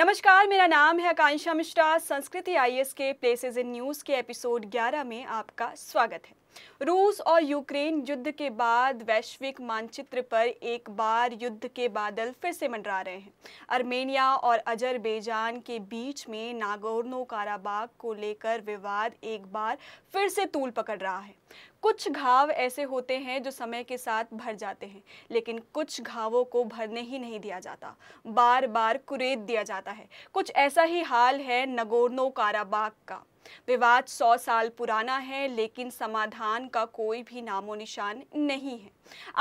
नमस्कार मेरा नाम है आकांक्षा मिश्रा संस्कृति आईएएस के प्लेसेस इन न्यूज़ के एपिसोड 11 में आपका स्वागत है रूस और यूक्रेन युद्ध के बाद वैश्विक मानचित्र पर एक बार युद्ध के बादल फिर से मंडरा रहे हैं अर्मेनिया और अजरबैजान के बीच में नागोर्नो काराबाग को लेकर विवाद एक बार फिर से तूल पकड़ रहा है कुछ घाव ऐसे होते हैं जो समय के साथ भर जाते हैं लेकिन कुछ घावों को भरने ही नहीं दिया जाता बार बार कुरेद दिया जाता है कुछ ऐसा ही हाल है नगोर्नो काराबाग का विवाद सौ साल पुराना है लेकिन समाधान का कोई भी नामो निशान नहीं है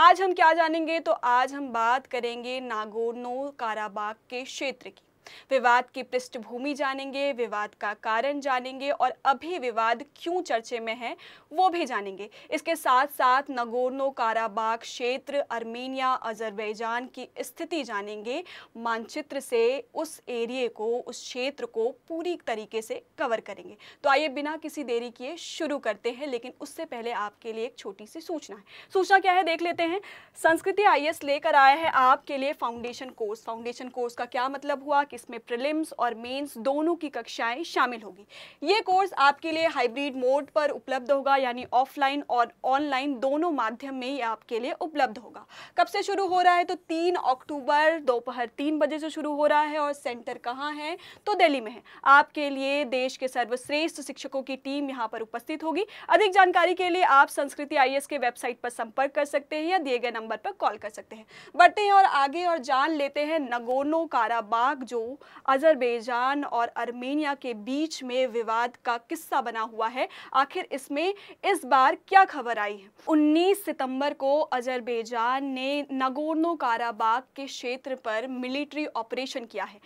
आज हम क्या जानेंगे तो आज हम बात करेंगे नागोर्नो काराबाग के क्षेत्र की विवाद की पृष्ठभूमि जानेंगे विवाद का कारण जानेंगे और अभी विवाद क्यों चर्चे में है वो भी जानेंगे इसके साथ साथ नगोर्नो काराबाग क्षेत्र अर्मेनिया अजरबैजान की स्थिति जानेंगे मानचित्र से उस एरिए को उस क्षेत्र को पूरी तरीके से कवर करेंगे तो आइए बिना किसी देरी किए शुरू करते हैं लेकिन उससे पहले आपके लिए एक छोटी सी सूचना है सूचना क्या है देख लेते हैं संस्कृति आई लेकर आया है आपके लिए फाउंडेशन कोर्स फाउंडेशन कोर्स का क्या मतलब हुआ कि इसमें प्रिलिम्स और मेंस दोनों की कक्षाएं शामिल होगी ये कोर्स आपके लिए हाइब्रिड मोड पर उपलब्ध होगा यानी ऑफलाइन और ऑनलाइन दोनों माध्यम में ये आपके लिए उपलब्ध होगा कब से शुरू हो रहा है तो तीन अक्टूबर दोपहर तीन बजे से शुरू हो रहा है और सेंटर कहाँ है तो दिल्ली में है आपके लिए देश के सर्वश्रेष्ठ शिक्षकों की टीम यहाँ पर उपस्थित होगी अधिक जानकारी के लिए आप संस्कृति आई के वेबसाइट पर संपर्क कर सकते हैं या दिए गए नंबर पर कॉल कर सकते हैं बढ़ते हैं और आगे और जान लेते हैं नगोनो काराबाग जो अजरबैजान और अर्मेनिया के बीच में विवाद का किस्सा बना हुआ है आखिर इसमें इस बार क्या खबर आई है उन्नीस सितंबर को अजरबैजान ने नगोर्नो काराबाग के क्षेत्र पर मिलिट्री ऑपरेशन किया है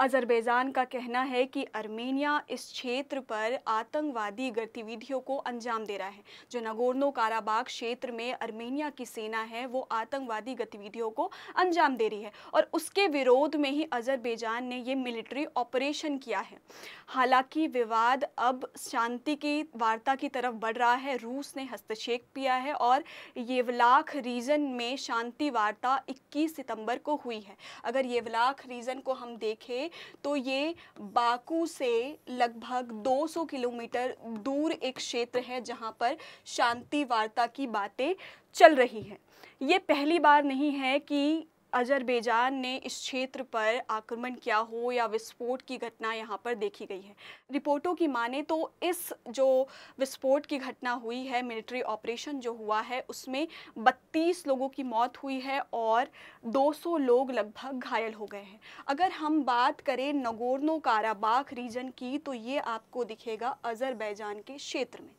अजरबैजान का कहना है कि अर्मेनिया इस क्षेत्र पर आतंकवादी गतिविधियों को अंजाम दे रहा है जो नगोर्नो काराबाग क्षेत्र में अर्मेनिया की सेना है वो आतंकवादी गतिविधियों को अंजाम दे रही है और उसके विरोध में ही अजरबैजान ने ये मिलिट्री ऑपरेशन किया है हालांकि विवाद अब शांति की वार्ता की तरफ बढ़ रहा है रूस ने हस्तक्षेप किया है और येवलाख रीजन में शांति वार्ता इक्कीस सितंबर को हुई है अगर येवलाख रीजन को हम देखें तो ये बाकू से लगभग 200 किलोमीटर दूर एक क्षेत्र है जहाँ पर शांति वार्ता की बातें चल रही हैं ये पहली बार नहीं है कि अजरबैजान ने इस क्षेत्र पर आक्रमण किया हो या विस्फोट की घटना यहाँ पर देखी गई है रिपोर्टों की माने तो इस जो विस्फोट की घटना हुई है मिलिट्री ऑपरेशन जो हुआ है उसमें 32 लोगों की मौत हुई है और 200 लोग लगभग घायल हो गए हैं अगर हम बात करें नगोर्नो काराबाख रीजन की तो ये आपको दिखेगा अजरबैजान के क्षेत्र में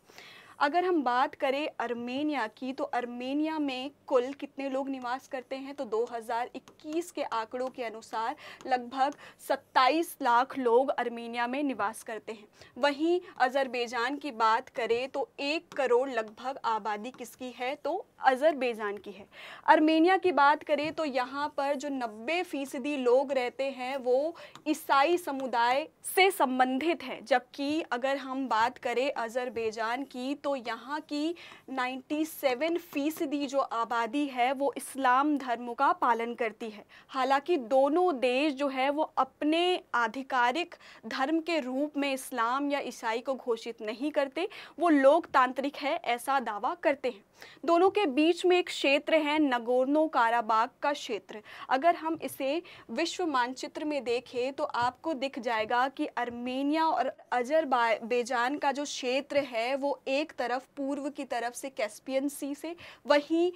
अगर हम बात करें अर्मेनिया की तो अर्मेनिया में कुल कितने लोग निवास करते हैं तो 2021 के आंकड़ों के अनुसार लगभग 27 लाख लोग अर्मेनिया में निवास करते हैं वहीं अज़रबैजान की बात करें तो एक करोड़ लगभग आबादी किसकी है तो अज़रबैजान की है अर्मेनिया की बात करें तो यहाँ पर जो नब्बे फ़ीसदी लोग रहते हैं वो ईसाई समुदाय से संबंधित है जबकि अगर हम बात करें अज़रबैजान की तो तो यहाँ की 97 फीसदी जो आबादी है वो इस्लाम धर्म का पालन करती है हालांकि दोनों देश जो है वो अपने आधिकारिक धर्म के रूप में इस्लाम या ईसाई को घोषित नहीं करते वो लोकतांत्रिक है ऐसा दावा करते हैं दोनों के बीच में एक क्षेत्र है नगोर्नो काराबाग का क्षेत्र अगर हम इसे विश्व मानचित्र में देखें तो आपको दिख जाएगा कि अर्मेनिया और बेजान का जो क्षेत्र है वो एक तरफ पूर्व की तरफ से कैस्पियन सी से वहीं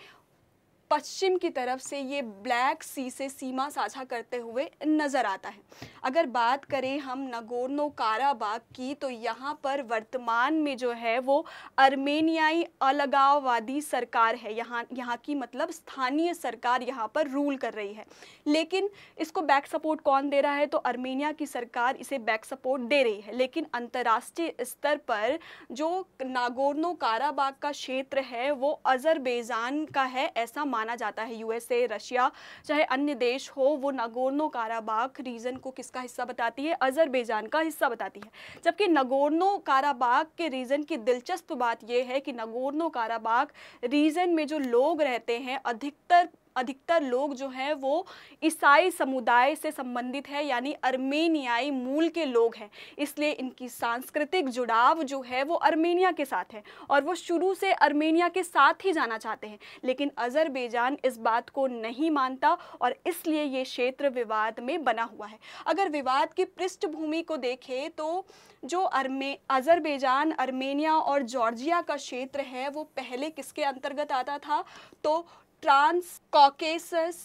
पश्चिम की तरफ से ये ब्लैक सी से सीमा साझा करते हुए नज़र आता है अगर बात करें हम नगोर्नो काराबाग की तो यहाँ पर वर्तमान में जो है वो अर्मेनियाई अलगाववादी सरकार है यहाँ यहाँ की मतलब स्थानीय सरकार यहाँ पर रूल कर रही है लेकिन इसको बैक सपोर्ट कौन दे रहा है तो अर्मेनिया की सरकार इसे बैक सपोर्ट दे रही है लेकिन अंतर्राष्ट्रीय स्तर पर जो नागोर्नो काराबाग का क्षेत्र है वो अजरबैजान का है ऐसा मान माना जाता है यूएसए रशिया चाहे अन्य देश हो वो नगोर्नो काराबाग रीजन को किसका हिस्सा बताती है अजरबैजान का हिस्सा बताती है जबकि नगोर्नो काराबाग के रीजन की दिलचस्प बात यह है कि नगोर्नो काराबाग रीजन में जो लोग रहते हैं अधिकतर अधिकतर लोग जो हैं वो ईसाई समुदाय से संबंधित है यानी अर्मेनियाई मूल के लोग हैं इसलिए इनकी सांस्कृतिक जुड़ाव जो है वो अर्मेनिया के साथ है और वो शुरू से अर्मेनिया के साथ ही जाना चाहते हैं लेकिन अजरबैजान इस बात को नहीं मानता और इसलिए ये क्षेत्र विवाद में बना हुआ है अगर विवाद की पृष्ठभूमि को देखें तो जो अर्मे अजरबैजान अर्मेनिया और जॉर्जिया का क्षेत्र है वो पहले किसके अंतर्गत आता था तो Trans Caucasus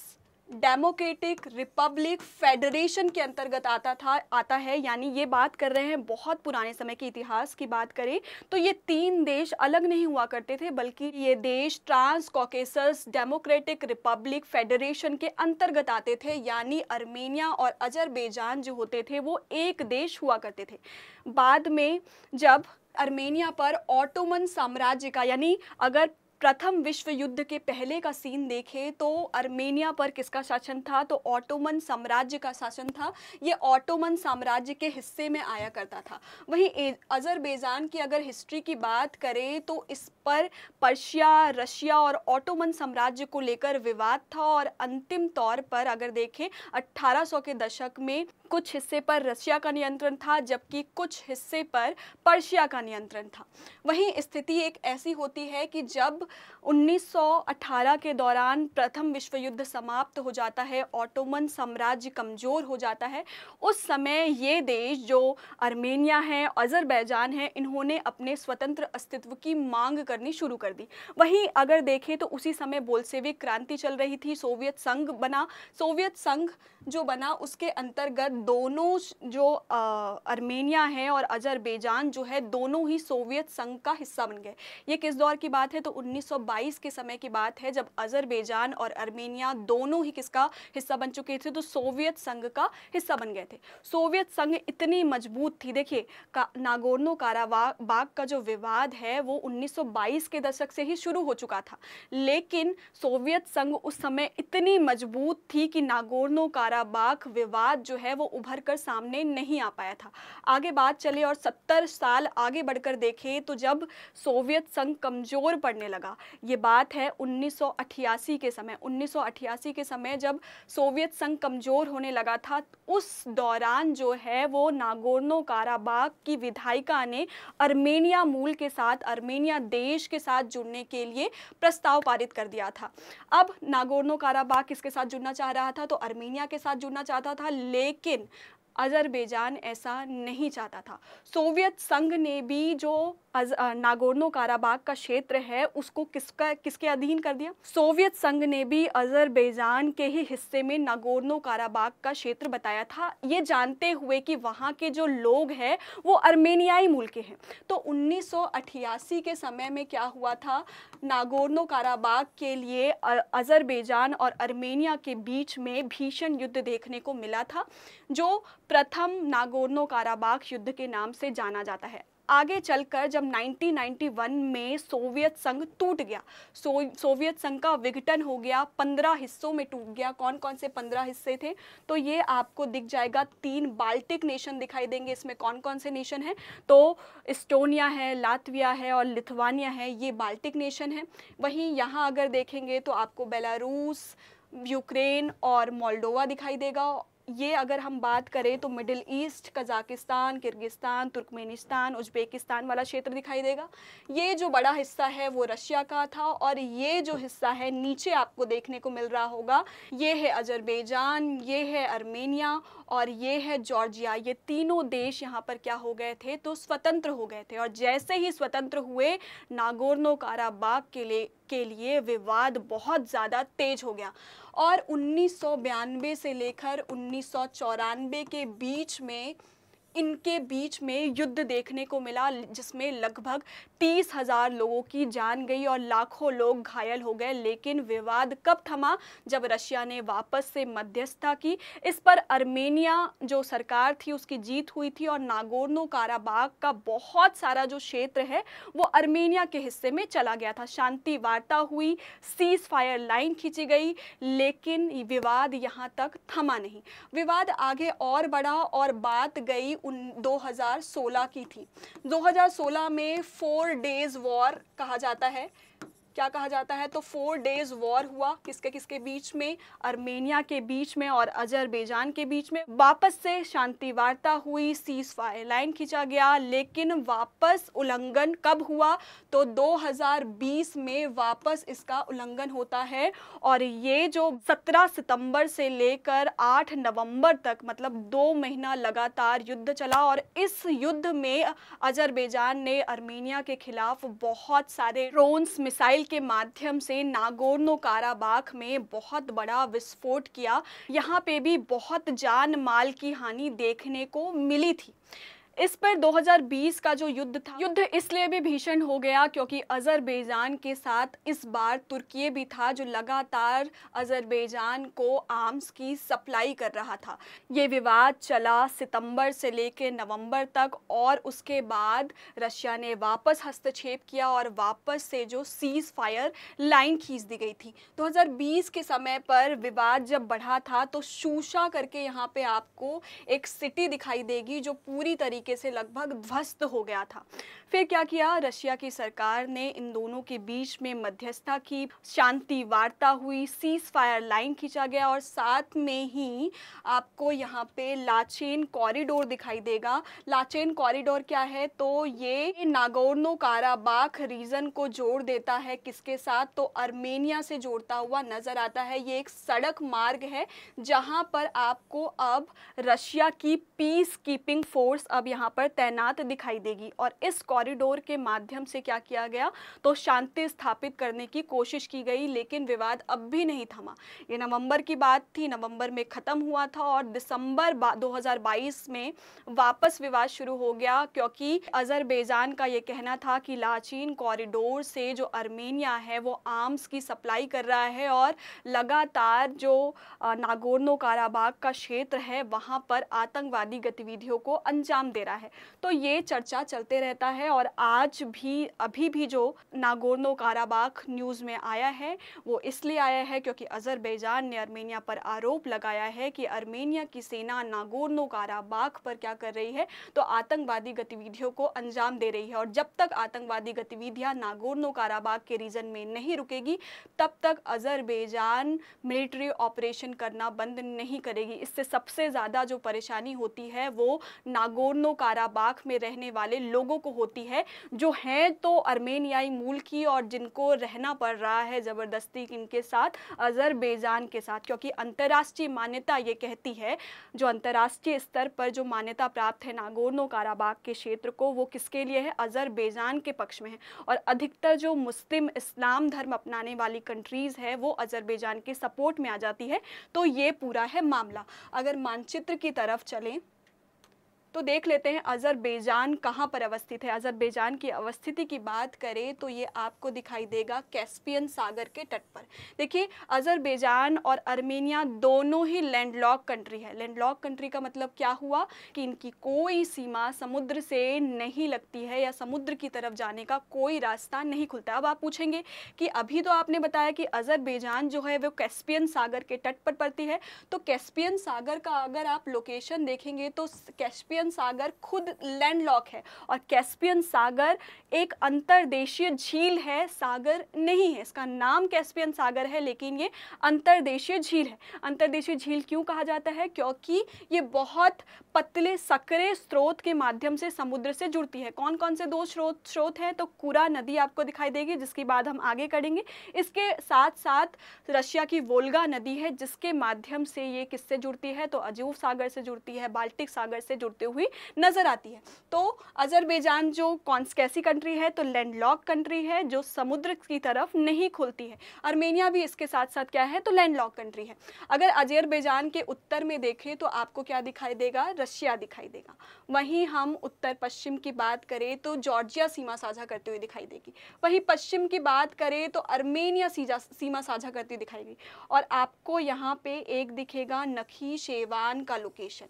Democratic Republic Federation के अंतर्गत आता था आता है यानी ये बात कर रहे हैं बहुत पुराने समय के इतिहास की बात करें तो ये तीन देश अलग नहीं हुआ करते थे बल्कि ये देश Trans Caucasus Democratic Republic Federation के अंतर्गत आते थे यानी अर्मेनिया और अजरबैजान जो होते थे वो एक देश हुआ करते थे बाद में जब अर्मेनिया पर ऑटोमन साम्राज्य का यानी अगर प्रथम विश्व युद्ध के पहले का सीन देखें तो अर्मेनिया पर किसका शासन था तो ऑटोमन साम्राज्य का शासन था ये ऑटोमन साम्राज्य के हिस्से में आया करता था वहीं अजरबैजान की अगर हिस्ट्री की बात करें तो इस पर पर्शिया रशिया और ऑटोमन साम्राज्य को लेकर विवाद था और अंतिम तौर पर अगर देखें 1800 के दशक में कुछ हिस्से पर रशिया का नियंत्रण था जबकि कुछ हिस्से पर पर्शिया का नियंत्रण था वहीं स्थिति एक ऐसी होती है कि जब 1918 के दौरान प्रथम विश्व युद्ध समाप्त हो जाता है ऑटोमन साम्राज्य कमज़ोर हो जाता है उस समय ये देश जो आर्मेनिया है अजरबैजान है इन्होंने अपने स्वतंत्र अस्तित्व की मांग करनी शुरू कर दी वहीं अगर देखें तो उसी समय बोलसेविक क्रांति चल रही थी सोवियत संघ बना सोवियत संघ जो बना उसके अंतर्गत दोनों जो आर्मेनिया है और अजरबैजान जो है दोनों ही सोवियत संघ का हिस्सा बन गए ये किस दौर की बात है तो उन्नीस 1922 के समय की बात है जब अजरबैजान और अर्मेनिया दोनों ही किसका हिस्सा बन चुके थे तो सोवियत संघ का हिस्सा बन गए थे सोवियत संघ इतनी मजबूत थी देखिए का, नागोर्नो काराबाग का जो विवाद है वो 1922 के दशक से ही शुरू हो चुका था लेकिन सोवियत संघ उस समय इतनी मजबूत थी कि नागोर्नो काराबाग विवाद जो है वो उभर कर सामने नहीं आ पाया था आगे बात चले और सत्तर साल आगे बढ़कर देखें तो जब सोवियत संघ कमज़ोर पड़ने लगा का ये बात है 1988 के समय 1988 के समय जब सोवियत संघ कमज़ोर होने लगा था उस दौरान जो है वो नागोर्नो काराबाग की विधायिका ने अर्मेनिया मूल के साथ अर्मेनिया देश के साथ जुड़ने के लिए प्रस्ताव पारित कर दिया था अब नागोर्नो काराबाग किसके साथ जुड़ना चाह रहा था तो अर्मेनिया के साथ जुड़ना चाहता था लेकिन अजरबैजान ऐसा नहीं चाहता था सोवियत संघ ने भी जो नागोर्नो काराबाग का क्षेत्र है उसको किसका किसके अधीन कर दिया सोवियत संघ ने भी अजरबैजान के ही हिस्से में नागोर्नो काराबाग का क्षेत्र बताया था ये जानते हुए कि वहाँ के जो लोग हैं वो अर्मेनियाई मूल के हैं तो उन्नीस के समय में क्या हुआ था नागोर्नो काराबाग के लिए अज़रबैजान और अर्मेनिया के बीच में भीषण युद्ध देखने को मिला था जो प्रथम नागोर्नो काराबाग युद्ध के नाम से जाना जाता है आगे चलकर जब 1991 में सोवियत संघ टूट गया सो सोवियत संघ का विघटन हो गया पंद्रह हिस्सों में टूट गया कौन कौन से पंद्रह हिस्से थे तो ये आपको दिख जाएगा तीन बाल्टिक नेशन दिखाई देंगे इसमें कौन कौन से नेशन हैं तो इस्टोनिया है लातविया है और लिथवानिया है ये बाल्टिक नेशन है वहीं यहाँ अगर देखेंगे तो आपको बेलारूस यूक्रेन और मोल्डोवा दिखाई देगा ये अगर हम बात करें तो Middle East Kazakhstan Kyrgyzstan Turkmenistan Uzbekistan वाला क्षेत्र दिखाई देगा ये जो बड़ा हिस्सा है वो रशिया का था और ये जो हिस्सा है नीचे आपको देखने को मिल रहा होगा ये है अजरबैजान ये है अर्मेनिया और ये है जॉर्जिया ये तीनों देश यहाँ पर क्या हो गए थे तो स्वतंत्र हो गए थे और जैसे ही स्वतंत्र हुए नागोर्नो काराबाग के लिए के लिए विवाद बहुत ज़्यादा तेज हो गया और उन्नीस से लेकर उन्नीस के बीच में इनके बीच में युद्ध देखने को मिला जिसमें लगभग तीस हज़ार लोगों की जान गई और लाखों लोग घायल हो गए लेकिन विवाद कब थमा जब रशिया ने वापस से मध्यस्थता की इस पर अर्मेनिया जो सरकार थी उसकी जीत हुई थी और नागोर्नो काराबाग का बहुत सारा जो क्षेत्र है वो अर्मेनिया के हिस्से में चला गया था शांति वार्ता हुई सीज फायर लाइन खींची गई लेकिन विवाद यहाँ तक थमा नहीं विवाद आगे और बढ़ा और बात गई 2016 की थी 2016 में फोर डेज वॉर कहा जाता है क्या कहा जाता है तो फोर डेज वॉर हुआ किसके किसके बीच में अर्मेनिया के बीच में और अजरबैजान के बीच में वापस से शांति वार्ता हुई सीज फायर लाइन खींचा गया लेकिन वापस उल्लंघन कब हुआ तो 2020 में वापस इसका उल्लंघन होता है और ये जो 17 सितंबर से लेकर 8 नवंबर तक मतलब दो महीना लगातार युद्ध चला और इस युद्ध में अजरबैजान ने अर्मेनिया के खिलाफ बहुत सारे ड्रोन्स मिसाइल के माध्यम से नागोर्नो काराबाख में बहुत बड़ा विस्फोट किया यहाँ पे भी बहुत जान माल की हानि देखने को मिली थी इस पर 2020 का जो युद्ध था युद्ध इसलिए भी भीषण हो गया क्योंकि अजरबैजान के साथ इस बार तुर्की भी था जो लगातार अजरबैजान को आर्म्स की सप्लाई कर रहा था ये विवाद चला सितंबर से लेकर नवंबर तक और उसके बाद रशिया ने वापस हस्तक्षेप किया और वापस से जो सीज़ फायर लाइन खींच दी गई थी 2020 के समय पर विवाद जब बढ़ा था तो शूशा करके यहाँ पे आपको एक सिटी दिखाई देगी जो पूरी तरीके तरीके से लगभग ध्वस्त हो गया था फिर क्या किया रशिया की सरकार ने इन दोनों के बीच में मध्यस्थता की शांति वार्ता हुई सीज फायर लाइन खींचा गया और साथ में ही आपको यहाँ पे लाचेन कॉरिडोर दिखाई देगा लाचेन कॉरिडोर क्या है तो ये नागोर्नो काराबाख रीजन को जोड़ देता है किसके साथ तो अर्मेनिया से जोड़ता हुआ नजर आता है ये एक सड़क मार्ग है जहां पर आपको अब रशिया की पीस कीपिंग फोर्स अब यहाँ यहाँ पर तैनात दिखाई देगी और इस कॉरिडोर के माध्यम से क्या किया गया तो शांति स्थापित करने की कोशिश की गई लेकिन विवाद अब भी नहीं थमा ये नवंबर की बात थी नवंबर में ख़त्म हुआ था और दिसंबर 2022 में वापस विवाद शुरू हो गया क्योंकि अजरबैजान का ये कहना था कि लाचीन कॉरिडोर से जो अर्मेनिया है वो आर्म्स की सप्लाई कर रहा है और लगातार जो नागोर्नो काराबाग का क्षेत्र है वहाँ पर आतंकवादी गतिविधियों को अंजाम दे दे रहा है तो ये चर्चा चलते रहता है और आज भी अभी भी जो नागोर्नो काराबाख न्यूज़ में आया है वो इसलिए आया है क्योंकि अजरबैजान ने अर्मेनिया पर आरोप लगाया है कि अर्मेनिया की सेना नागोर्नो काराबाख पर क्या कर रही है तो आतंकवादी गतिविधियों को अंजाम दे रही है और जब तक आतंकवादी गतिविधियां नागोर्नो काराबाग के रीजन में नहीं रुकेगी तब तक अजरबैजान मिलिट्री ऑपरेशन करना बंद नहीं करेगी इससे सबसे ज़्यादा जो परेशानी होती है वो नागोर्नो नागोर्नो काराबाख में रहने वाले लोगों को होती है जो हैं तो अर्मेनियाई मूल की और जिनको रहना पड़ रहा है ज़बरदस्ती इनके साथ अज़रबैजान के साथ क्योंकि अंतर्राष्ट्रीय मान्यता ये कहती है जो अंतर्राष्ट्रीय स्तर पर जो मान्यता प्राप्त है नागोर्नो काराबाग के क्षेत्र को वो किसके लिए है अज़रबैजान के पक्ष में है और अधिकतर जो मुस्लिम इस्लाम धर्म अपनाने वाली कंट्रीज़ है वो अज़रबैजान के सपोर्ट में आ जाती है तो ये पूरा है मामला अगर मानचित्र की तरफ चलें तो देख लेते हैं अजरबैजान कहाँ पर अवस्थित है अजरबैजान की अवस्थिति की बात करें तो ये आपको दिखाई देगा कैस्पियन सागर के तट पर देखिए अजरबैजान और अर्मेनिया दोनों ही लैंडलॉक कंट्री है लैंडलॉक कंट्री का मतलब क्या हुआ कि इनकी कोई सीमा समुद्र से नहीं लगती है या समुद्र की तरफ जाने का कोई रास्ता नहीं खुलता अब आप पूछेंगे कि अभी तो आपने बताया कि अजरबैजान जो है वो कैस्पियन सागर के तट पर पड़ती है तो कैस्पियन सागर का अगर आप लोकेशन देखेंगे तो कैस्पियन कैस्पियन सागर खुद लैंडलॉक है और कैस्पियन सागर एक अंतर्देशीय झील है सागर नहीं है इसका नाम कैस्पियन सागर है लेकिन ये अंतर्देशीय झील है अंतर्देशीय झील क्यों कहा जाता है क्योंकि ये बहुत पतले सकरे स्रोत के माध्यम से समुद्र से जुड़ती है कौन कौन से दो स्रोत स्रोत हैं तो कुरा नदी आपको दिखाई देगी जिसकी बात हम आगे करेंगे इसके साथ साथ रशिया की वोल्गा नदी है जिसके माध्यम से ये किससे जुड़ती है तो अजूब सागर से जुड़ती है बाल्टिक सागर से जुड़ते हुई नज़र आती है तो अजरबैजान जो कौनस कैसी कंट्री है तो लैंडलॉक कंट्री है जो समुद्र की तरफ नहीं खुलती है अर्मेनिया भी इसके साथ साथ क्या है तो लैंडलॉक कंट्री है अगर अजरबैजान के उत्तर में देखें तो आपको क्या दिखाई देगा रशिया दिखाई देगा वहीं हम उत्तर पश्चिम की बात करें तो जॉर्जिया सीमा साझा करते हुए दिखाई देगी वहीं पश्चिम की बात करें तो अर्मेनिया सीमा साझा करती हुई दिखाई देगी और आपको यहाँ पे एक दिखेगा नखी शेवान का लोकेशन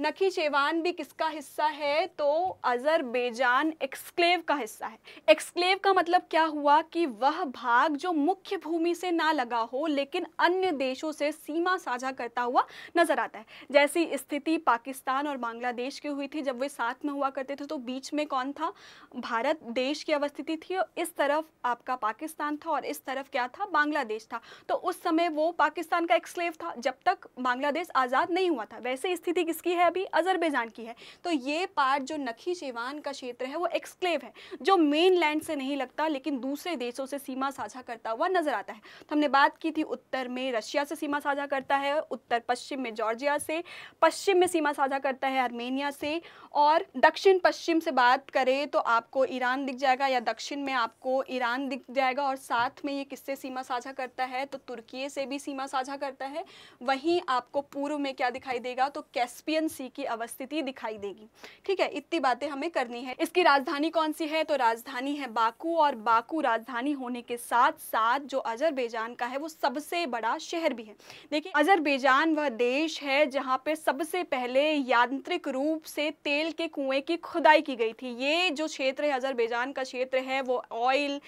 नखी चेवान भी किसका हिस्सा है तो अजरबेजान एक्सक्लेव का हिस्सा है एक्सक्लेव का मतलब क्या हुआ कि वह भाग जो मुख्य भूमि से ना लगा हो लेकिन अन्य देशों से सीमा साझा करता हुआ नजर आता है जैसी स्थिति पाकिस्तान और बांग्लादेश की हुई थी जब वे साथ में हुआ करते थे तो बीच में कौन था भारत देश की अवस्थिति थी और इस तरफ आपका पाकिस्तान था और इस तरफ क्या था बांग्लादेश था तो उस समय वो पाकिस्तान का एक्सक्लेव था जब तक बांग्लादेश आज़ाद नहीं हुआ था वैसे स्थिति किसकी है अभी अजरबैजान की है तो ये पार्ट जो नखी शेवान का क्षेत्र है वो एक्सक्लेव है जो मेन लैंड से नहीं लगता लेकिन दूसरे देशों से सीमा साझा करता हुआ नजर आता है तो हमने बात की थी उत्तर में रशिया से सीमा साझा करता है उत्तर पश्चिम में जॉर्जिया से पश्चिम में सीमा साझा करता है आर्मेनिया से और दक्षिण पश्चिम से बात करें तो आपको ईरान दिख जाएगा या दक्षिण में आपको ईरान दिख जाएगा और साथ में ये किससे सीमा साझा करता है तो तुर्की से भी सीमा साझा करता है वहीं आपको पूर्व में क्या दिखाई देगा तो कैस्पियन सी की अवस्थिति दिखाई देगी ठीक है इतनी बातें हमें करनी है इसकी राजधानी कौन सी है तो राजधानी है बाकू और बाकू राजधानी होने के साथ साथ जो अजरबैजान का है वो सबसे बड़ा शहर भी है देखिए अजरबैजान वह देश है जहाँ पे सबसे पहले यांत्रिक रूप से तेल के कुएं की खुदाई की गई थी ये जो क्षेत्र है अजरबैजान का क्षेत्र है वो ऑयल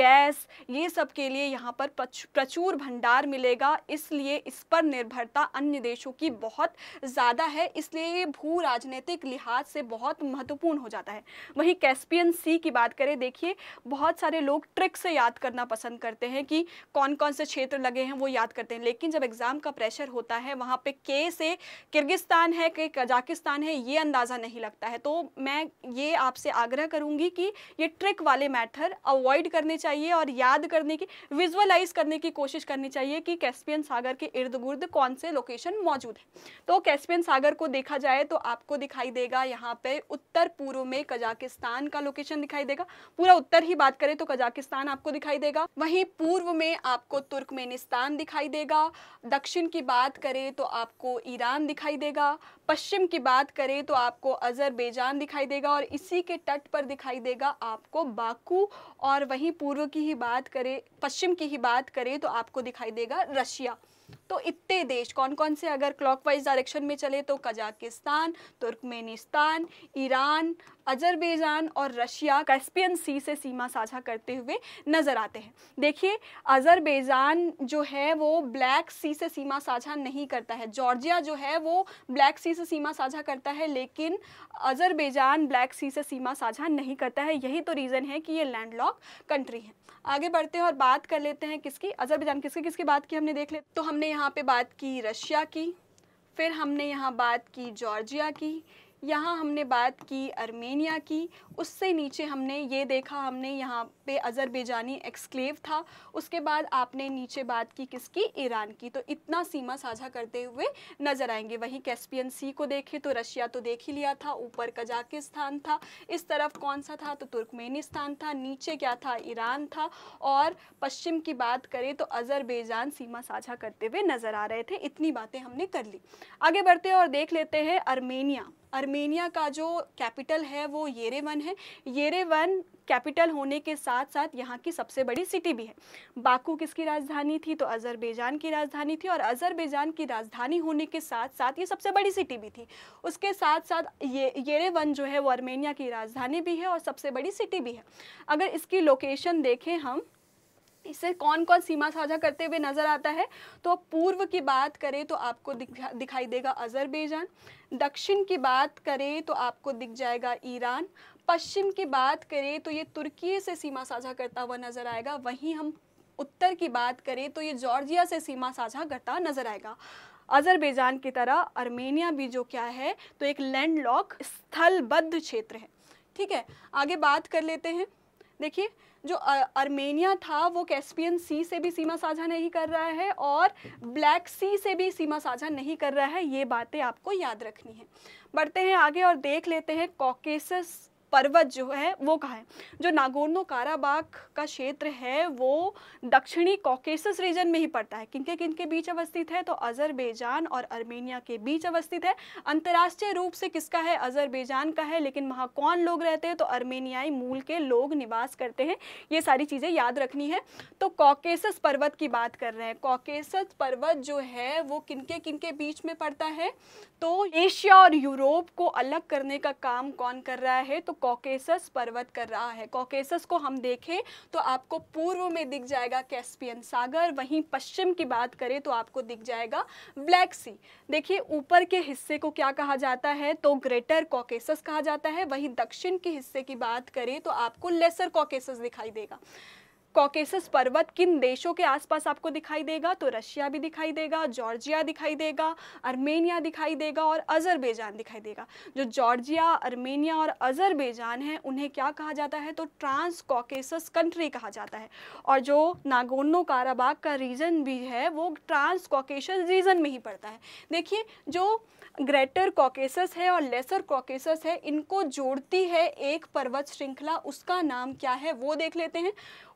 गैस ये सब के लिए यहाँ पर प्रचुर भंडार मिलेगा इसलिए इस पर निर्भरता अन्य देशों की बहुत ज़्यादा है इसलिए से भू राजनीतिक लिहाज से बहुत महत्वपूर्ण हो जाता है वहीं कैस्पियन सी की बात करें देखिए बहुत सारे लोग ट्रिक से याद करना पसंद करते हैं कि कौन कौन से क्षेत्र लगे हैं वो याद करते हैं लेकिन जब एग्ज़ाम का प्रेशर होता है वहाँ पे के से किर्गिस्तान है के कजाकिस्तान है ये अंदाज़ा नहीं लगता है तो मैं ये आपसे आग्रह करूँगी कि ये ट्रिक वाले मैथर अवॉइड करने चाहिए और याद करने की विजुअलाइज करने की कोशिश करनी चाहिए कि कैस्पियन सागर के इर्द गुर्द कौन से लोकेशन मौजूद है तो कैस्पियन सागर को देख देखा जाए तो आपको दिखाई देगा यहाँ पे उत्तर पूर्व में कजाकिस्तान का लोकेशन दिखाई देगा पूरा उत्तर ही बात करें तो कजाकिस्तान आपको दिखाई देगा वहीं पूर्व में आपको तुर्कमेनिस्तान दिखाई देगा दक्षिण की बात करें तो आपको ईरान दिखाई देगा पश्चिम की बात करें तो आपको अजरबैजान दिखाई देगा और इसी के तट पर दिखाई देगा आपको बाकू और वहीं पूर्व की ही बात करें पश्चिम की ही बात करें तो आपको दिखाई देगा रशिया तो इतने देश कौन कौन से अगर क्लॉकवाइज डायरेक्शन में चले तो कजाकिस्तान तुर्कमेनिस्तान ईरान अजरबैजान और रशिया कैस्पियन सी से सीमा साझा करते हुए नज़र आते हैं देखिए अजरबैजान जो है वो ब्लैक सी से सीमा साझा नहीं करता है जॉर्जिया जो है वो ब्लैक सी से सीमा साझा करता है लेकिन अजरबैजान ब्लैक सी से सीमा साझा नहीं करता है यही तो रीज़न है कि ये लैंडलॉक कंट्री है आगे बढ़ते हैं और बात कर लेते हैं किसकी अजरबैजान किसकी किसकी बात की हमने देख ले तो हमने यहाँ पे बात की रशिया की फिर हमने यहाँ बात की जॉर्जिया की यहाँ हमने बात की अर्मेनिया की उससे नीचे हमने ये देखा हमने यहाँ पे अज़रबैजानी एक्सक्लेव था उसके बाद आपने नीचे बात की किसकी ईरान की तो इतना सीमा साझा करते हुए नज़र आएंगे वहीं कैस्पियन सी को देखें तो रशिया तो देख ही लिया था ऊपर कजाकिस्तान था इस तरफ कौन सा था तो तुर्कमेनिस्तान था नीचे क्या था ईरान था और पश्चिम की बात करें तो अज़रबैजान सीमा साझा करते हुए नज़र आ रहे थे इतनी बातें हमने कर ली आगे बढ़ते और देख लेते हैं अर्मेनिया अर्मेनिया का जो कैपिटल है वो येरेवन है येरेवन कैपिटल होने के साथ साथ यहाँ की सबसे बड़ी सिटी भी है बाकू किसकी राजधानी थी तो अजरबैजान की राजधानी थी और अजरबैजान की राजधानी होने के साथ साथ ये सबसे बड़ी सिटी भी थी उसके साथ साथ ये येरेवन जो है वो अर्मेनिया की राजधानी भी है और सबसे बड़ी सिटी भी है अगर इसकी लोकेशन देखें हम इससे कौन कौन सीमा साझा करते हुए नज़र आता है तो पूर्व की बात करें तो आपको दिखा, दिखाई देगा अजरबैजान दक्षिण की बात करें तो आपको दिख जाएगा ईरान पश्चिम की बात करें तो ये तुर्की से सीमा साझा करता हुआ नज़र आएगा वहीं हम उत्तर की बात करें तो ये जॉर्जिया से सीमा साझा करता नज़र आएगा अजरबैजान की तरह अर्मेनिया भी जो क्या है तो एक लैंडलॉक स्थलबद्ध क्षेत्र है ठीक है आगे बात कर लेते हैं देखिए जो अर्मेनिया था वो कैस्पियन सी से भी सीमा साझा नहीं कर रहा है और ब्लैक सी से भी सीमा साझा नहीं कर रहा है ये बातें आपको याद रखनी है बढ़ते हैं आगे और देख लेते हैं कॉकेसस पर्वत जो है वो कहाँ है जो नागोर्नो काराबाग का क्षेत्र है वो दक्षिणी कॉकेसस रीजन में ही पड़ता है किनके किनके बीच अवस्थित है तो अजरबैजान और अर्मेनिया के बीच अवस्थित है अंतर्राष्ट्रीय रूप से किसका है अजरबैजान का है लेकिन वहाँ कौन लोग रहते हैं तो अर्मेनियाई मूल के लोग निवास करते हैं ये सारी चीज़ें याद रखनी है तो कॉकेसस पर्वत की बात कर रहे हैं कॉकेसस पर्वत जो है वो किनके किनके बीच में पड़ता है तो एशिया और यूरोप को अलग करने का काम कौन कर रहा है तो कॉकेसस पर्वत कर रहा है कॉकेसस को हम देखें तो आपको पूर्व में दिख जाएगा कैस्पियन सागर वहीं पश्चिम की बात करें तो आपको दिख जाएगा ब्लैक सी देखिए ऊपर के हिस्से को क्या कहा जाता है तो ग्रेटर कॉकेसस कहा जाता है वहीं दक्षिण के हिस्से की बात करें तो आपको लेसर कॉकेसस दिखाई देगा कॉकेसस पर्वत किन देशों के आसपास आपको दिखाई देगा तो रशिया भी दिखाई देगा जॉर्जिया दिखाई देगा अर्मेनिया दिखाई देगा और अजरबैजान दिखाई देगा जो जॉर्जिया अर्मेनिया और अजरबैजान है उन्हें क्या कहा जाता है तो ट्रांस कॉकेसस कंट्री कहा जाता है और जो नागोनो काराबाग का रीजन भी है वो ट्रांस कॉकेसस रीजन में ही पड़ता है देखिए जो ग्रेटर कॉकेसस है और लेसर कॉकेसस है इनको जोड़ती है एक पर्वत श्रृंखला उसका नाम क्या है वो देख लेते हैं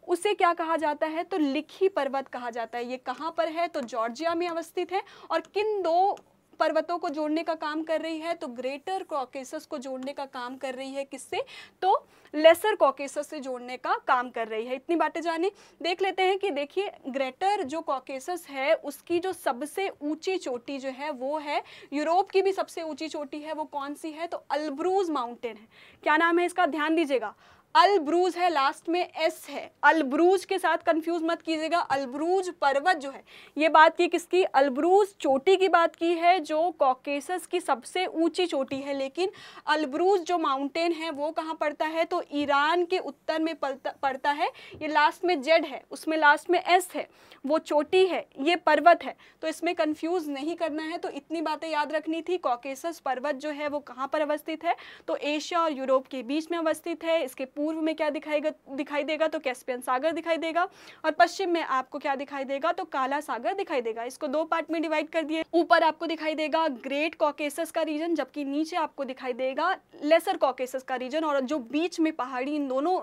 उसे क्या कहा जाता है तो लिखी पर्वत कहा जाता है ये कहाँ पर है तो जॉर्जिया में अवस्थित है और किन दो पर्वतों को जोड़ने का काम कर रही है तो ग्रेटर कॉकेसस को जोड़ने का काम कर रही है किससे तो लेसर कॉकेसस से जोड़ने का काम कर रही है इतनी बातें जाने देख लेते हैं कि देखिए ग्रेटर जो कॉकेसस है उसकी जो सबसे ऊंची चोटी जो है वो है यूरोप की भी सबसे ऊंची चोटी है वो कौन सी है तो अलब्रूज माउंटेन है क्या नाम है इसका ध्यान दीजिएगा अलब्रूज है लास्ट में एस है अलब्रूज के साथ कंफ्यूज मत कीजिएगा अलब्रूज पर्वत जो है ये बात की किसकी अलब्रूज चोटी की बात की है जो कॉकेसस की सबसे ऊंची चोटी है लेकिन अलब्रूज जो माउंटेन है वो कहाँ पड़ता है तो ईरान के उत्तर में पड़ता है ये लास्ट में जेड है उसमें लास्ट में एस है वो चोटी है ये पर्वत है तो इसमें कन्फ्यूज़ नहीं करना है तो इतनी बातें याद रखनी थी कॉकेसस पर्वत जो है वो कहाँ पर अवस्थित है तो एशिया और यूरोप के बीच में अवस्थित है इसके पूर्व में क्या दिखाई दिखाई देगा तो कैस्पियन सागर दिखाई देगा और पश्चिम में आपको क्या दिखाई देगा तो काला सागर दिखाई देगा इसको दो पार्ट में डिवाइड कर दिए ऊपर आपको दिखाई देगा ग्रेट कॉकेसस का रीजन जबकि नीचे आपको दिखाई देगा लेसर कॉकेसस का रीजन और जो बीच में पहाड़ी इन दोनों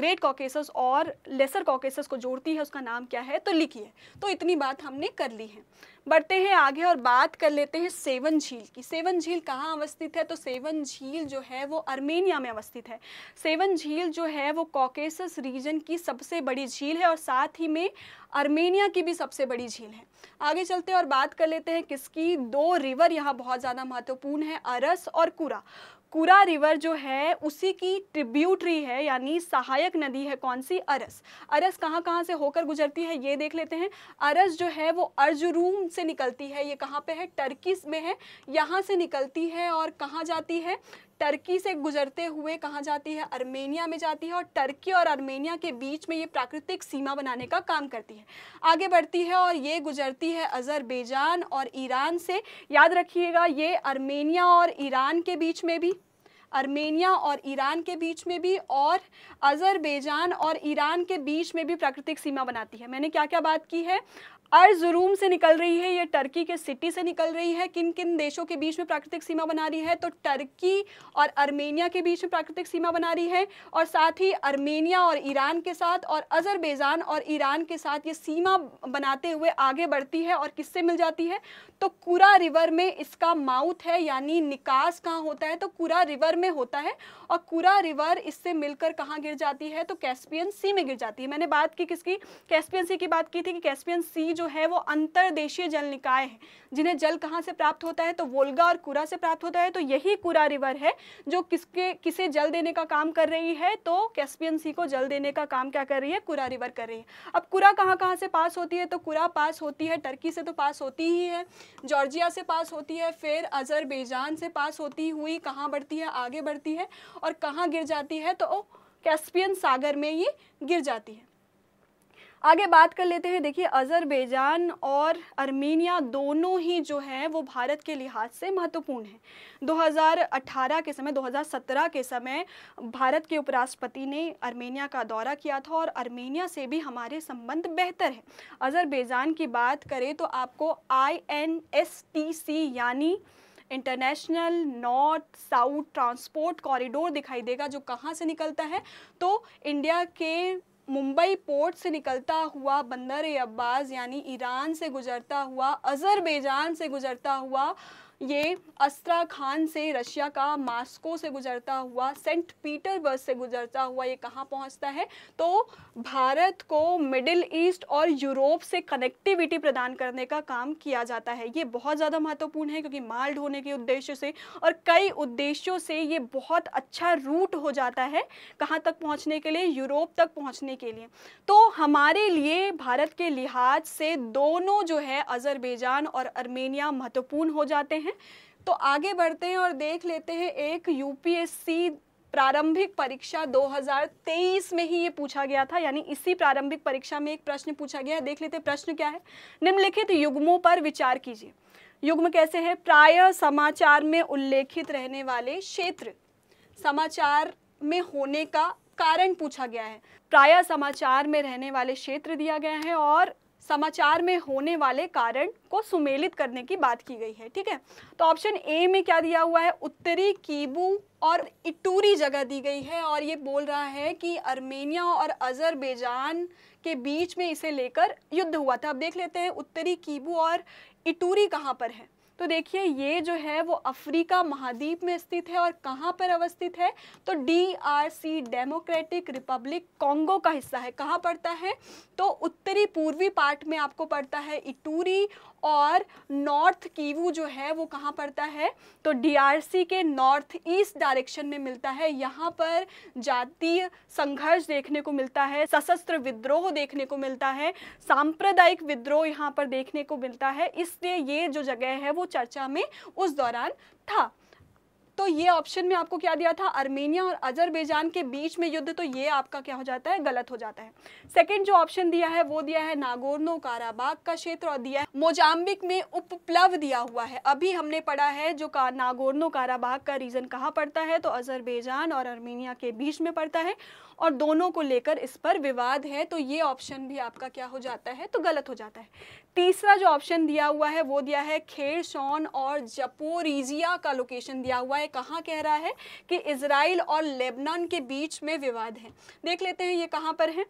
ग्रेट कॉकेसस और लेसर कॉकेसस को जोड़ती है उसका नाम क्या है तो लिखिए तो इतनी बात हमने कर ली है बढ़ते हैं आगे और बात कर लेते हैं सेवन झील की सेवन झील कहाँ अवस्थित है तो सेवन झील जो है वो अर्मेनिया में अवस्थित है सेवन झील जो है वो कॉकेसस रीजन की सबसे बड़ी झील है और साथ ही में अर्मेनिया की भी सबसे बड़ी झील है आगे चलते और बात कर लेते हैं किसकी दो रिवर यहाँ बहुत ज़्यादा महत्वपूर्ण है अरस और कुरा कुरा रिवर जो है उसी की ट्रिब्यूटरी है यानी सहायक नदी है कौन सी अरस अरस कहाँ कहाँ से होकर गुजरती है ये देख लेते हैं अरस जो है वो अर्जुरूम से निकलती है ये कहाँ पे है टर्किस में है यहाँ से निकलती है और कहाँ जाती है टर्की से गुजरते हुए कहाँ जाती है अर्मेनिया में जाती है और टर्की और अर्मेनिया के बीच में ये प्राकृतिक सीमा बनाने का काम करती है आगे बढ़ती है और ये गुजरती है अजरबैजान और ईरान से याद रखिएगा ये अर्मेनिया और ईरान के बीच में भी अर्मेनिया और ईरान के बीच में भी और अजरबैजान और ईरान के बीच में भी प्राकृतिक सीमा बनाती है मैंने क्या क्या बात की है अर्जरूम से निकल रही है ये टर्की के सिटी से निकल रही है किन किन देशों के बीच में प्राकृतिक सीमा बना रही है तो टर्की और अर्मेनिया के बीच में प्राकृतिक सीमा बना रही है और साथ ही अर्मेनिया और ईरान के साथ और अजरबैजान और ईरान के साथ ये सीमा बनाते हुए आगे बढ़ती है और किससे मिल जाती है तो कुरा रिवर में इसका माउथ है यानी निकास कहाँ होता है तो कुरा रिवर में होता है और कुरा रिवर इससे मिलकर कहाँ गिर जाती है तो कैस्पियन सी में गिर जाती है मैंने बात की किसकी कैस्पियन सी की बात की थी कि कैस्पियन सी जो है वो अंतर्देशीय जल निकाय है जिन्हें जल कहाँ से प्राप्त होता है तो वोल्गा और कुरा से प्राप्त होता है तो यही कुरा रिवर है जो किसके किसे जल देने का काम कर रही है तो कैस्पियन सी को जल देने का काम क्या कर रही है कुरा रिवर कर रही है अब कुरा कहाँ कहाँ से पास होती है तो कुरा पास होती है टर्की से तो पास होती ही है जॉर्जिया से पास होती है फिर अजरबैजान से पास होती हुई कहाँ बढ़ती है आगे बढ़ती है और कहाँ गिर जाती है तो कैस्पियन सागर में ये गिर जाती है आगे बात कर लेते हैं देखिए अजरबैजान और अर्मेनिया दोनों ही जो हैं वो भारत के लिहाज से महत्वपूर्ण हैं 2018 के समय 2017 के समय भारत के उपराष्ट्रपति ने अर्मेनिया का दौरा किया था और अर्मेनिया से भी हमारे संबंध बेहतर हैं अजरबैजान की बात करें तो आपको आई यानी International North South Transport Corridor दिखाई देगा जो कहाँ से निकलता है तो इंडिया के मुंबई पोर्ट से निकलता हुआ बंदर अब्बास यानी ईरान से गुजरता हुआ अज़रबैजान से गुजरता हुआ ये अस्त्रा खान से रशिया का मास्को से गुजरता हुआ सेंट पीटरबर्ग से गुजरता हुआ ये कहाँ पहुँचता है तो भारत को मिडिल ईस्ट और यूरोप से कनेक्टिविटी प्रदान करने का काम किया जाता है ये बहुत ज़्यादा महत्वपूर्ण है क्योंकि माल ढोने के उद्देश्य से और कई उद्देश्यों से ये बहुत अच्छा रूट हो जाता है कहाँ तक पहुँचने के लिए यूरोप तक पहुँचने के लिए तो हमारे लिए भारत के लिहाज से दोनों जो है अजरबैजान और अर्मेनिया महत्वपूर्ण हो जाते हैं हैं तो आगे बढ़ते हैं और देख लेते हैं एक यूपीएससी प्रारंभिक परीक्षा 2023 में ही ये पूछा गया था यानी इसी प्रारंभिक परीक्षा में एक प्रश्न पूछा गया देख लेते प्रश्न क्या है निम्नलिखित युग्मों पर विचार कीजिए युग्म कैसे है प्राय समाचार में उल्लेखित रहने वाले क्षेत्र समाचार में होने का कारण पूछा गया है प्राय समाचार में रहने वाले क्षेत्र दिया गया है और समाचार में होने वाले कारण को सुमेलित करने की बात की गई है ठीक है तो ऑप्शन ए में क्या दिया हुआ है उत्तरी कीबू और इटूरी जगह दी गई है और ये बोल रहा है कि अर्मेनिया और अजरबैजान के बीच में इसे लेकर युद्ध हुआ था अब देख लेते हैं उत्तरी कीबू और इटूरी कहाँ पर है तो देखिए ये जो है वो अफ्रीका महाद्वीप में स्थित है और कहाँ पर अवस्थित है तो डीआरसी डेमोक्रेटिक रिपब्लिक कॉन्गो का हिस्सा है कहाँ पड़ता है तो उत्तरी पूर्वी पार्ट में आपको पड़ता है इटूरी और नॉर्थ कीवू जो है वो कहाँ पड़ता है तो डीआरसी के नॉर्थ ईस्ट डायरेक्शन में मिलता है यहाँ पर जातीय संघर्ष देखने को मिलता है सशस्त्र विद्रोह देखने को मिलता है सांप्रदायिक विद्रोह यहाँ पर देखने को मिलता है इसलिए ये जो जगह है वो चर्चा में उस दौरान था तो ये ऑप्शन में आपको क्या दिया था आर्मेनिया और अजरबैजान के बीच में युद्ध तो ये आपका क्या हो जाता है गलत हो जाता है सेकेंड जो ऑप्शन दिया है वो दिया है नागोर्नो काराबाग का क्षेत्र और दिया है मोजाम्बिक में उपप्लव दिया हुआ है अभी हमने पढ़ा है जो का, नागोर्नो काराबाग का रीजन कहाँ पड़ता है तो अजरबैजान और आर्मेनिया के बीच में पड़ता है और दोनों को लेकर इस पर विवाद है तो ये ऑप्शन भी आपका क्या हो जाता है तो गलत हो जाता है तीसरा जो ऑप्शन दिया हुआ है वो दिया है खेर शॉन और जपोरीजिया का लोकेशन दिया हुआ है कहाँ कह रहा है कि इसराइल और लेबनान के बीच में विवाद है देख लेते हैं ये कहाँ पर है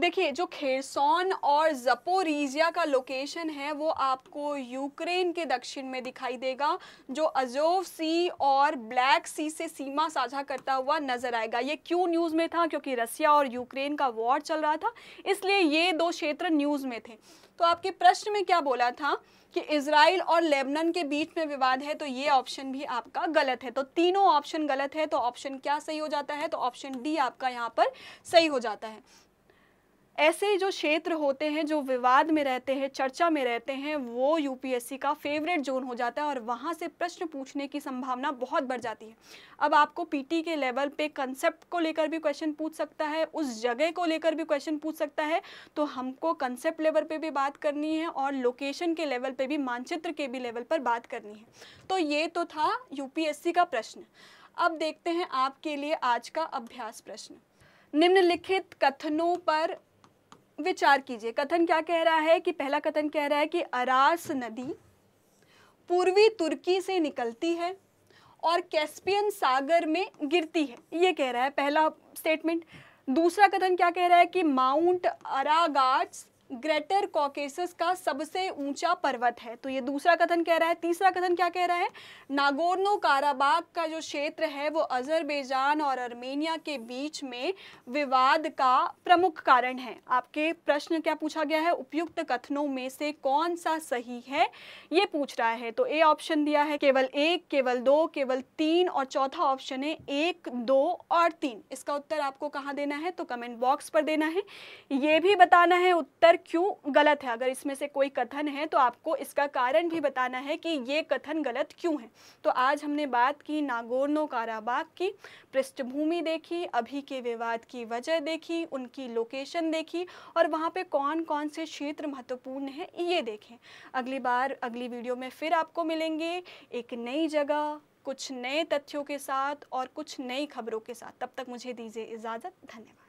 देखिए जो खेरसौन और जपोरीजिया का लोकेशन है वो आपको यूक्रेन के दक्षिण में दिखाई देगा जो अजोव सी और ब्लैक सी से सीमा साझा करता हुआ नजर आएगा ये क्यों न्यूज़ में था क्योंकि रसिया और यूक्रेन का वॉर चल रहा था इसलिए ये दो क्षेत्र न्यूज़ में थे तो आपके प्रश्न में क्या बोला था कि इसराइल और लेबनन के बीच में विवाद है तो ये ऑप्शन भी आपका गलत है तो तीनों ऑप्शन गलत है तो ऑप्शन क्या सही हो जाता है तो ऑप्शन डी आपका यहाँ पर सही हो जाता है ऐसे जो क्षेत्र होते हैं जो विवाद में रहते हैं चर्चा में रहते हैं वो यूपीएससी का फेवरेट जोन हो जाता है और वहाँ से प्रश्न पूछने की संभावना बहुत बढ़ जाती है अब आपको पीटी के लेवल पे कंसेप्ट को लेकर भी क्वेश्चन पूछ सकता है उस जगह को लेकर भी क्वेश्चन पूछ सकता है तो हमको कंसेप्ट लेवल पर भी बात करनी है और लोकेशन के लेवल पर भी मानचित्र के भी लेवल पर बात करनी है तो ये तो था यूपीएससी का प्रश्न अब देखते हैं आपके लिए आज का अभ्यास प्रश्न निम्नलिखित कथनों पर विचार कीजिए कथन क्या कह रहा है कि पहला कथन कह रहा है कि अरास नदी पूर्वी तुर्की से निकलती है और कैस्पियन सागर में गिरती है ये कह रहा है पहला स्टेटमेंट दूसरा कथन क्या कह रहा है कि माउंट अरागाट्स ग्रेटर कॉकेसस का सबसे ऊंचा पर्वत है तो ये दूसरा कथन कह रहा है तीसरा कथन क्या कह रहा है नागोर्नो काराबाग का जो क्षेत्र है वो अजरबैजान और अर्मेनिया के बीच में विवाद का प्रमुख कारण है आपके प्रश्न क्या पूछा गया है उपयुक्त कथनों में से कौन सा सही है ये पूछ रहा है तो ए ऑप्शन दिया है केवल एक केवल दो केवल तीन और चौथा ऑप्शन है एक दो और तीन इसका उत्तर आपको कहाँ देना है तो कमेंट बॉक्स पर देना है ये भी बताना है उत्तर क्यों गलत है अगर इसमें से कोई कथन है तो आपको इसका कारण भी बताना है कि ये कथन गलत क्यों है तो आज हमने बात की नागोर्नो काराबाग की पृष्ठभूमि देखी अभी के विवाद की वजह देखी उनकी लोकेशन देखी और वहाँ पे कौन कौन से क्षेत्र महत्वपूर्ण हैं ये देखें अगली बार अगली वीडियो में फिर आपको मिलेंगे एक नई जगह कुछ नए तथ्यों के साथ और कुछ नई खबरों के साथ तब तक मुझे दीजिए इजाज़त धन्यवाद